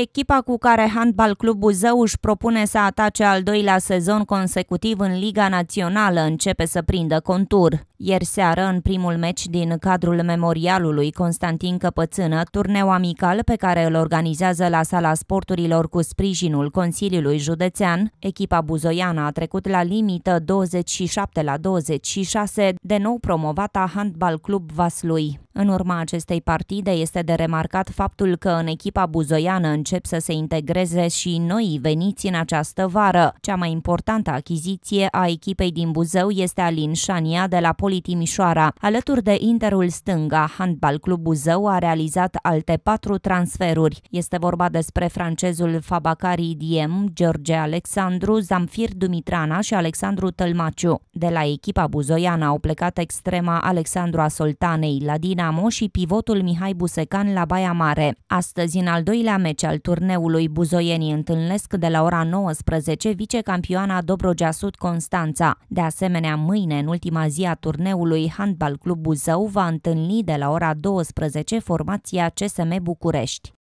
Echipa cu care Handbal Club Buzău își propune să atace al doilea sezon consecutiv în Liga Națională începe să prindă contur. Ieri seară, în primul meci din cadrul memorialului Constantin Căpățână, turneu amical pe care îl organizează la sala sporturilor cu sprijinul Consiliului Județean, echipa buzoiană a trecut la limită 27 la 26, de nou promovata Handbal Club Vaslui. În urma acestei partide este de remarcat faptul că în echipa buzoiană încep să se integreze și noi veniți în această vară. Cea mai importantă achiziție a echipei din Buzău este Alin Șania de la Poli- Dinapoli Timișoara. Alături de Interul Stânga, Handbal Club Buzău a realizat alte patru transferuri. Este vorba despre francezul Fabacari Diem, George Alexandru, Zamfir Dumitrana și Alexandru Tălmaciu. De la echipa buzoiană au plecat extrema Alexandru Soltanei la Dinamo și pivotul Mihai Busecan la Baia Mare. Astăzi, în al doilea meci al turneului, buzoienii întâlnesc de la ora 19 vicecampioana Dobrogea Sud Constanța. De asemenea, mâine, în ultima zi a turneului, Handbal Club Buzău va întâlni de la ora 12 formația CSM București.